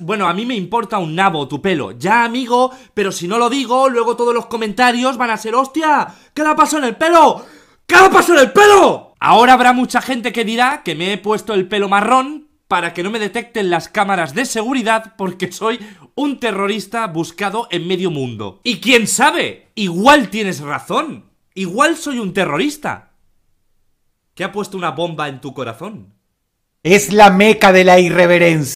Bueno, a mí me importa un nabo tu pelo. Ya, amigo, pero si no lo digo, luego todos los comentarios van a ser, hostia, ¿qué le ha pasado en el pelo? ¿Qué le ha pasado en el pelo? Ahora habrá mucha gente que dirá que me he puesto el pelo marrón para que no me detecten las cámaras de seguridad porque soy un terrorista buscado en medio mundo. Y quién sabe, igual tienes razón. Igual soy un terrorista. Que ha puesto una bomba en tu corazón. Es la meca de la irreverencia.